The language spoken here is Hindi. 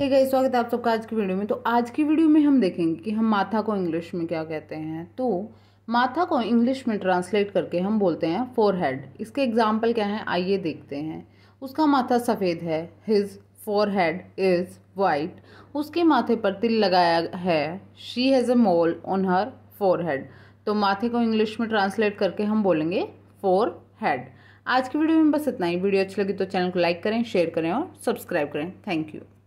ठीक है स्वागत है आप सबका आज की वीडियो में तो आज की वीडियो में हम देखेंगे कि हम माथा को इंग्लिश में क्या कहते हैं तो माथा को इंग्लिश में ट्रांसलेट करके हम बोलते हैं फोर हेड इसके एग्जाम्पल क्या हैं आइए देखते हैं उसका माथा सफ़ेद है his forehead is white उसके माथे पर तिल लगाया है she has a mole on her forehead तो माथे को इंग्लिश में ट्रांसलेट करके हम बोलेंगे फोर हेड आज की वीडियो में बस इतना ही वीडियो अच्छी लगी तो चैनल को लाइक करें शेयर करें और सब्सक्राइब करें थैंक यू